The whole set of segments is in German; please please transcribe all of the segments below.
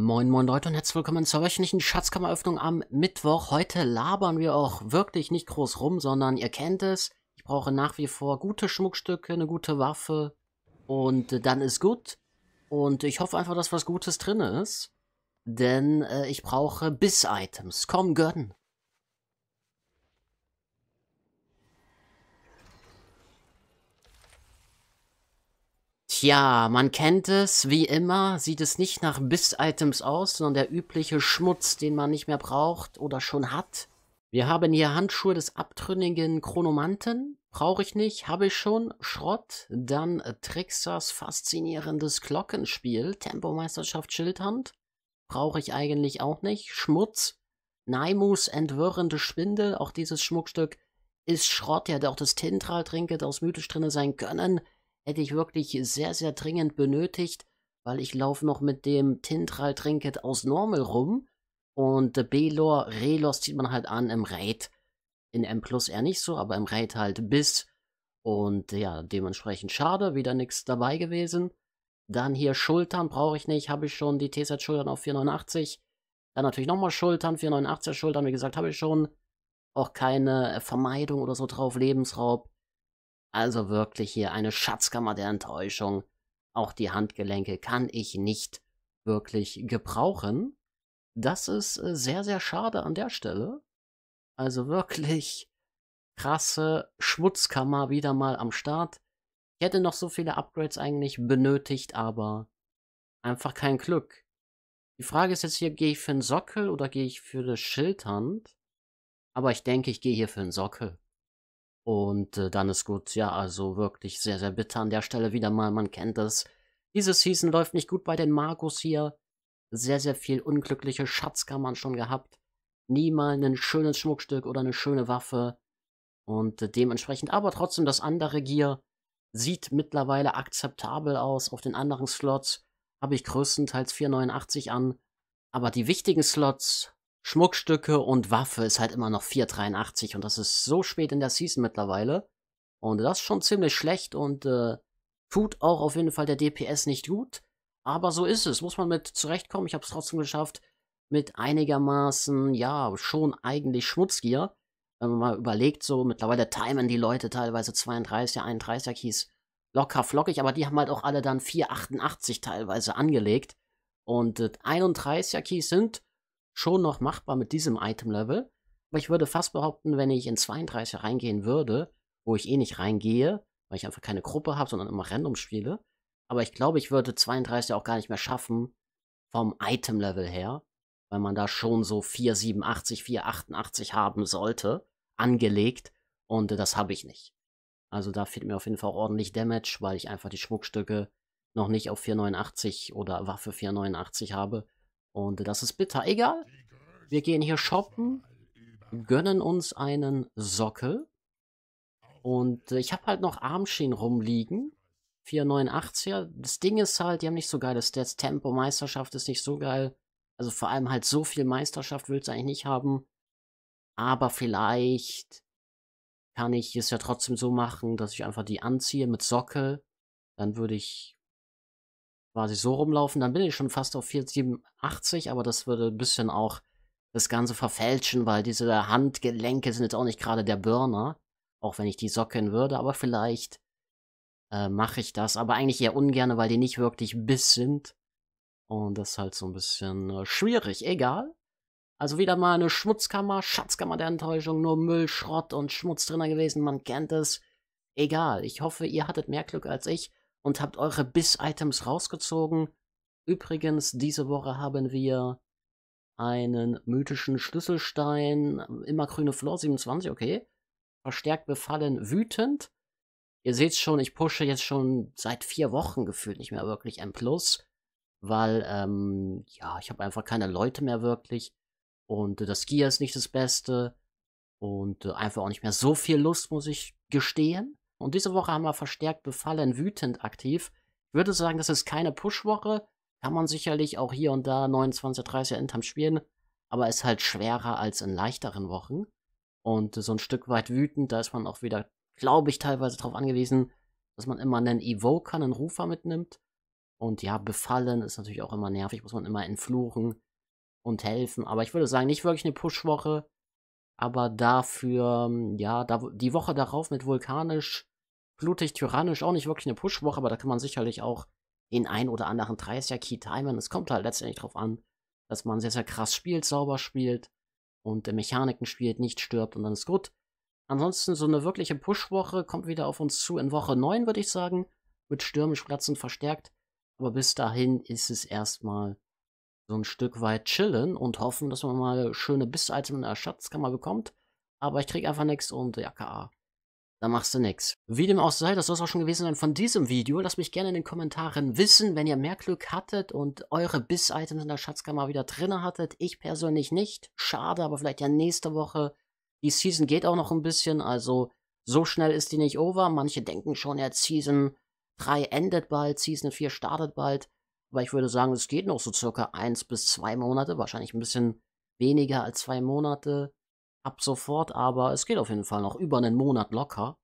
Moin moin Leute und herzlich willkommen zur wöchentlichen Schatzkammeröffnung am Mittwoch. Heute labern wir auch wirklich nicht groß rum, sondern ihr kennt es. Ich brauche nach wie vor gute Schmuckstücke, eine gute Waffe und äh, dann ist gut. Und ich hoffe einfach, dass was Gutes drin ist. Denn äh, ich brauche Biss-Items. Komm, gönn! Tja, man kennt es, wie immer sieht es nicht nach Biss-Items aus, sondern der übliche Schmutz, den man nicht mehr braucht oder schon hat. Wir haben hier Handschuhe des abtrünnigen Chronomanten. Brauche ich nicht, habe ich schon. Schrott, dann Tricksters faszinierendes Glockenspiel, Tempomeisterschaft Schildhand. Brauche ich eigentlich auch nicht. Schmutz, Naimus entwirrende Spindel, auch dieses Schmuckstück ist Schrott, der hat auch das Tintral-Trinket aus Mythisch drinne sein können hätte ich wirklich sehr, sehr dringend benötigt, weil ich laufe noch mit dem Tintral-Trinket aus Normal rum und äh, Belor, Relos zieht man halt an im Raid. In M Plus eher nicht so, aber im Raid halt bis. Und ja, dementsprechend schade, wieder nichts dabei gewesen. Dann hier Schultern brauche ich nicht, habe ich schon die TZ-Schultern auf 489. Dann natürlich nochmal Schultern, 489er Schultern, wie gesagt, habe ich schon. Auch keine äh, Vermeidung oder so drauf, Lebensraub. Also wirklich hier eine Schatzkammer der Enttäuschung. Auch die Handgelenke kann ich nicht wirklich gebrauchen. Das ist äh, sehr, sehr schade an der Stelle. Also wirklich krasse Schmutzkammer wieder mal am Start. Ich hätte noch so viele Upgrades eigentlich benötigt, aber einfach kein Glück. Die Frage ist jetzt hier, gehe ich für den Sockel oder gehe ich für das Schildhand? Aber ich denke, ich gehe hier für den Sockel. Und äh, dann ist gut, ja, also wirklich sehr, sehr bitter an der Stelle wieder mal. Man kennt das. Diese Season läuft nicht gut bei den Markus hier. Sehr, sehr viel unglückliche Schatzkammern schon gehabt. Niemals ein schönes Schmuckstück oder eine schöne Waffe. Und äh, dementsprechend, aber trotzdem, das andere Gear sieht mittlerweile akzeptabel aus. Auf den anderen Slots habe ich größtenteils 4,89 an. Aber die wichtigen Slots Schmuckstücke und Waffe ist halt immer noch 4,83 und das ist so spät in der Season mittlerweile. Und das ist schon ziemlich schlecht und äh, tut auch auf jeden Fall der DPS nicht gut. Aber so ist es, muss man mit zurechtkommen. Ich habe es trotzdem geschafft, mit einigermaßen, ja, schon eigentlich Schmutzgier. Wenn man mal überlegt, so mittlerweile timen die Leute teilweise 32er, 31er Keys locker flockig, aber die haben halt auch alle dann 4,88 teilweise angelegt. Und äh, 31er Keys sind schon noch machbar mit diesem Item-Level. Aber ich würde fast behaupten, wenn ich in 32 reingehen würde, wo ich eh nicht reingehe, weil ich einfach keine Gruppe habe, sondern immer random spiele. Aber ich glaube, ich würde 32 auch gar nicht mehr schaffen vom Item-Level her, weil man da schon so 487, 488 haben sollte, angelegt. Und das habe ich nicht. Also da fehlt mir auf jeden Fall ordentlich Damage, weil ich einfach die Schmuckstücke noch nicht auf 489 oder Waffe 489 habe und das ist bitter. Egal. Wir gehen hier shoppen, gönnen uns einen Sockel. Und ich habe halt noch Armschienen rumliegen. 489er. Das Ding ist halt, die haben nicht so geile Stats. Tempo, Meisterschaft ist nicht so geil. Also vor allem halt so viel Meisterschaft willst du eigentlich nicht haben. Aber vielleicht kann ich es ja trotzdem so machen, dass ich einfach die anziehe mit Sockel. Dann würde ich quasi so rumlaufen, dann bin ich schon fast auf 487, aber das würde ein bisschen auch das Ganze verfälschen, weil diese Handgelenke sind jetzt auch nicht gerade der Burner, auch wenn ich die socken würde, aber vielleicht äh, mache ich das, aber eigentlich eher ungerne, weil die nicht wirklich Biss sind. Und das ist halt so ein bisschen äh, schwierig, egal. Also wieder mal eine Schmutzkammer, Schatzkammer der Enttäuschung, nur Müll, Schrott und Schmutz drin gewesen, man kennt es. Egal, ich hoffe, ihr hattet mehr Glück als ich und habt eure Biss-Items rausgezogen. Übrigens, diese Woche haben wir einen mythischen Schlüsselstein, immer grüne Floor 27, okay. Verstärkt befallen, wütend. Ihr seht schon, ich pushe jetzt schon seit vier Wochen gefühlt nicht mehr wirklich ein Plus, weil, ähm, ja, ich habe einfach keine Leute mehr wirklich und das Gear ist nicht das Beste und äh, einfach auch nicht mehr so viel Lust, muss ich gestehen. Und diese Woche haben wir verstärkt befallen, wütend aktiv. Ich Würde sagen, das ist keine Push-Woche. Kann man sicherlich auch hier und da 29, 30 Endtimes spielen. Aber ist halt schwerer als in leichteren Wochen. Und so ein Stück weit wütend, da ist man auch wieder, glaube ich, teilweise darauf angewiesen, dass man immer einen Evoker, einen Rufer mitnimmt. Und ja, befallen ist natürlich auch immer nervig, muss man immer entfluchen und helfen. Aber ich würde sagen, nicht wirklich eine Push-Woche aber dafür, ähm, ja, da, die Woche darauf mit vulkanisch, blutig, tyrannisch, auch nicht wirklich eine Push-Woche, aber da kann man sicherlich auch in ein oder anderen 30er Key timen. Es kommt halt letztendlich darauf an, dass man sehr, sehr krass spielt, sauber spielt und Mechaniken spielt, nicht stirbt und dann ist gut. Ansonsten so eine wirkliche Push-Woche kommt wieder auf uns zu in Woche 9, würde ich sagen, mit stürmisch platzen verstärkt. Aber bis dahin ist es erstmal so ein Stück weit chillen und hoffen, dass man mal schöne Biss-Item in der Schatzkammer bekommt. Aber ich krieg einfach nichts und ja, K.A. Da machst du nix. Wie dem auch sei, das soll es auch schon gewesen sein von diesem Video. Lasst mich gerne in den Kommentaren wissen, wenn ihr mehr Glück hattet und eure Biss-Items in der Schatzkammer wieder drin hattet. Ich persönlich nicht. Schade, aber vielleicht ja nächste Woche. Die Season geht auch noch ein bisschen, also so schnell ist die nicht over. Manche denken schon, ja, Season 3 endet bald, Season 4 startet bald weil ich würde sagen, es geht noch so circa eins bis zwei Monate, wahrscheinlich ein bisschen weniger als zwei Monate ab sofort, aber es geht auf jeden Fall noch über einen Monat locker.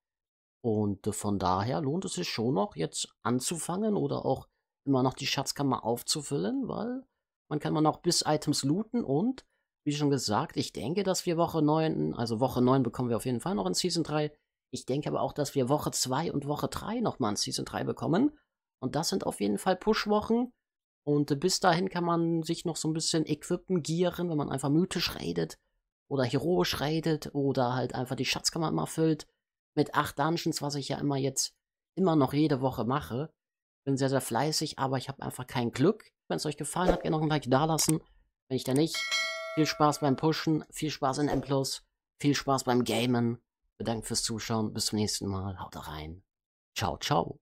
Und äh, von daher lohnt es sich schon noch, jetzt anzufangen oder auch immer noch die Schatzkammer aufzufüllen, weil man kann man noch bis Items looten und, wie schon gesagt, ich denke, dass wir Woche 9, also Woche 9 bekommen wir auf jeden Fall noch in Season 3. Ich denke aber auch, dass wir Woche 2 und Woche 3 nochmal in Season 3 bekommen. Und das sind auf jeden Fall Push-Wochen. Und äh, bis dahin kann man sich noch so ein bisschen equippen, gieren, wenn man einfach mythisch raidet oder heroisch raidet oder halt einfach die Schatzkammer immer füllt mit acht Dungeons, was ich ja immer jetzt immer noch jede Woche mache. Bin sehr, sehr fleißig, aber ich habe einfach kein Glück. Wenn es euch gefallen hat, gerne noch ein Like da lassen. Wenn ich da nicht, viel Spaß beim Pushen, viel Spaß in M+, viel Spaß beim Gamen. Bedankt fürs Zuschauen, bis zum nächsten Mal, haut rein. Ciao, ciao.